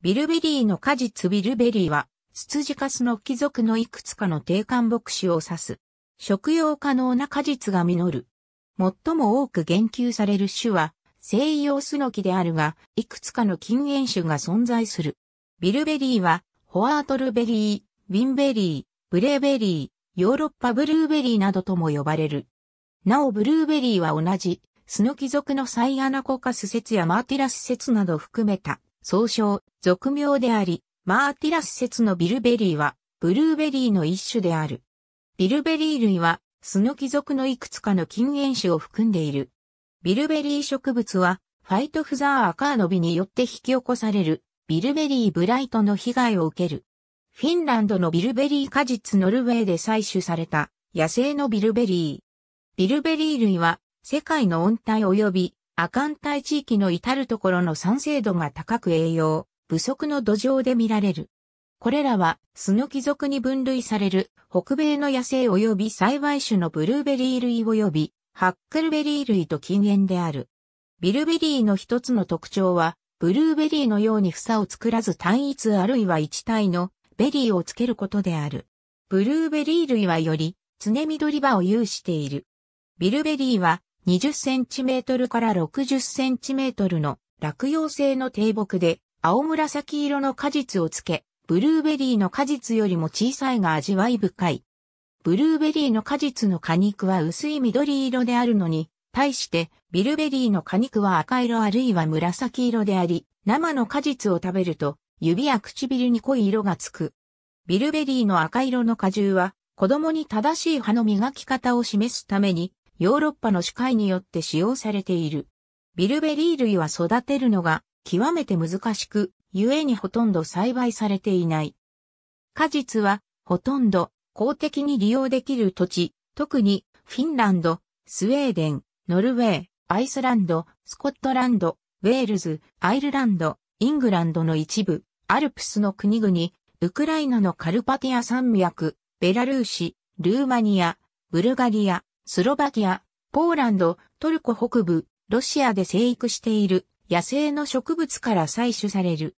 ビルベリーの果実ビルベリーは、ツツジカスの貴族のいくつかの定冠牧師を指す。食用可能な果実が実る。最も多く言及される種は、西洋スノキであるが、いくつかの禁煙種が存在する。ビルベリーは、ホワートルベリー、ウィンベリー、ブレーベリー、ヨーロッパブルーベリーなどとも呼ばれる。なおブルーベリーは同じ、スノキ属のサイアナコカス説やマーティラス説など含めた。総称、俗名であり、マーティラス説のビルベリーは、ブルーベリーの一種である。ビルベリー類は、スノキ属のいくつかの禁煙種を含んでいる。ビルベリー植物は、ファイトフザーアカーノビによって引き起こされる、ビルベリーブライトの被害を受ける。フィンランドのビルベリー果実ノルウェーで採取された、野生のビルベリー。ビルベリー類は、世界の温帯及び亜寒帯地域の至るところの酸性度が高く栄養、不足の土壌で見られる。これらは、スノキ属に分類される、北米の野生及び栽培種のブルーベリー類及び、ハックルベリー類と近縁である。ビルベリーの一つの特徴は、ブルーベリーのように房を作らず単一あるいは一体のベリーをつけることである。ブルーベリー類はより、常緑葉を有している。ビルベリーは 20cm から 60cm の落葉性の低木で青紫色の果実をつけ、ブルーベリーの果実よりも小さいが味わい深い。ブルーベリーの果実の果肉は薄い緑色であるのに、対してビルベリーの果肉は赤色あるいは紫色であり、生の果実を食べると指や唇に濃い色がつく。ビルベリーの赤色の果汁は子供に正しい歯の磨き方を示すためにヨーロッパの歯科医によって使用されている。ビルベリー類は育てるのが極めて難しく、ゆえにほとんど栽培されていない。果実はほとんど公的に利用できる土地、特にフィンランド、スウェーデン、ノルウェー、アイスランド、スコットランド、ウェールズ、アイルランド、イングランドの一部、アルプスの国々、ウクライナのカルパティア山脈、ベラルーシ、ルーマニア、ブルガリア、スロバキア、ポーランド、トルコ北部、ロシアで生育している野生の植物から採取される。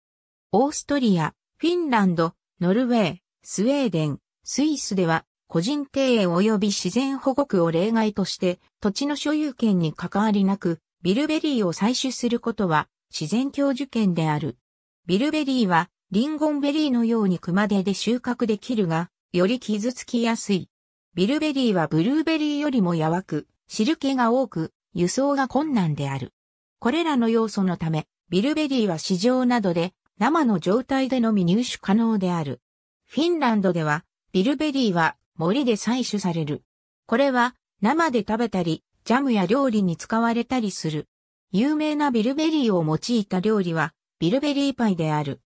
オーストリア、フィンランド、ノルウェー、スウェーデン、スイスでは個人庭園及び自然保護区を例外として土地の所有権に関わりなくビルベリーを採取することは自然教授権である。ビルベリーはリンゴンベリーのように熊手で収穫できるが、より傷つきやすい。ビルベリーはブルーベリーよりも柔く、汁気が多く、輸送が困難である。これらの要素のため、ビルベリーは市場などで生の状態でのみ入手可能である。フィンランドでは、ビルベリーは森で採取される。これは生で食べたり、ジャムや料理に使われたりする。有名なビルベリーを用いた料理は、ビルベリーパイである。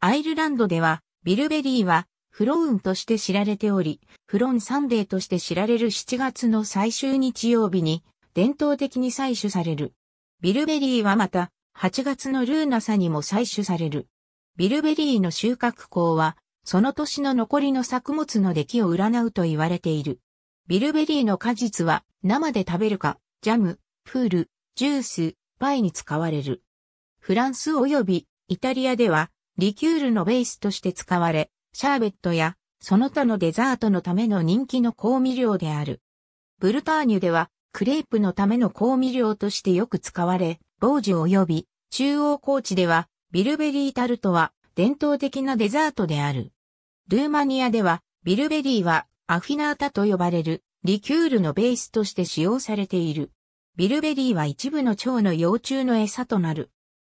アイルランドでは、ビルベリーはフロウンとして知られており、フロンサンデーとして知られる7月の最終日曜日に、伝統的に採取される。ビルベリーはまた、8月のルーナサにも採取される。ビルベリーの収穫校は、その年の残りの作物の出来を占うと言われている。ビルベリーの果実は生で食べるか、ジャム、プール、ジュース、パイに使われる。フランス及びイタリアではリキュールのベースとして使われ、シャーベットや、その他のデザートのための人気の香味料である。ブルターニュでは、クレープのための香味料としてよく使われ、傍受及び、中央高地では、ビルベリータルトは、伝統的なデザートである。ルーマニアでは、ビルベリーは、アフィナータと呼ばれる、リキュールのベースとして使用されている。ビルベリーは一部の蝶の幼虫の餌となる。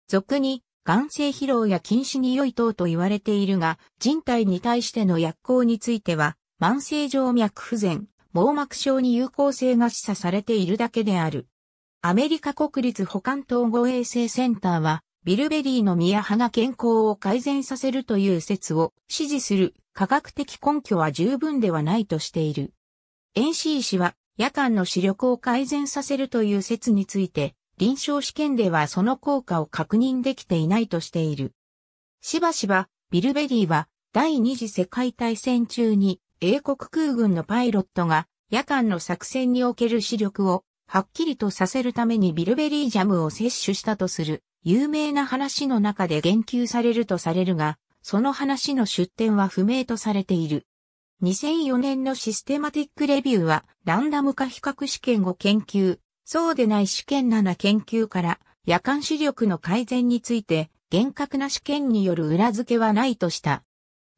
俗に、眼性疲労や禁止に良い等と言われているが、人体に対しての薬効については、慢性静脈不全、網膜症に有効性が示唆されているだけである。アメリカ国立保管統合衛生センターは、ビルベリーの実や葉が健康を改善させるという説を支持する科学的根拠は十分ではないとしている。NC 氏は夜間の視力を改善させるという説について、臨床試験ではその効果を確認できていないとしている。しばしば、ビルベリーは第二次世界大戦中に英国空軍のパイロットが夜間の作戦における視力をはっきりとさせるためにビルベリージャムを摂取したとする有名な話の中で言及されるとされるが、その話の出典は不明とされている。2004年のシステマティックレビューはランダム化比較試験を研究そうでない試験7研究から夜間視力の改善について厳格な試験による裏付けはないとした。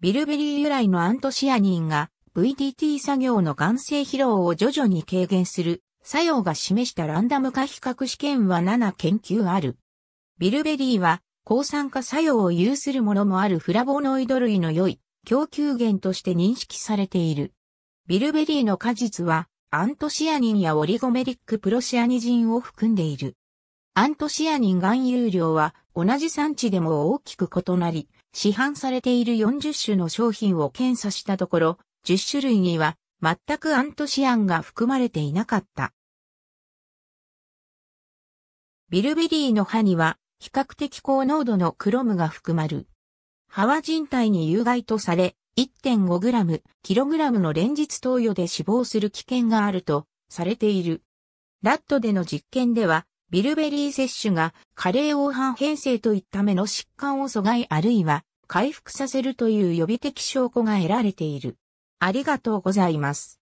ビルベリー由来のアントシアニンが VDT 作業の眼性疲労を徐々に軽減する作用が示したランダム化比較試験は7研究ある。ビルベリーは抗酸化作用を有するものもあるフラボノイド類の良い供給源として認識されている。ビルベリーの果実はアントシアニンやオリゴメリックプロシアニジンを含んでいる。アントシアニン含有量は同じ産地でも大きく異なり、市販されている40種の商品を検査したところ、10種類には全くアントシアンが含まれていなかった。ビルベリーの葉には比較的高濃度のクロムが含まる。葉は人体に有害とされ、1.5g、kg の連日投与で死亡する危険があるとされている。ラットでの実験では、ビルベリー摂取が加齢黄斑変性といった目の疾患を阻害あるいは回復させるという予備的証拠が得られている。ありがとうございます。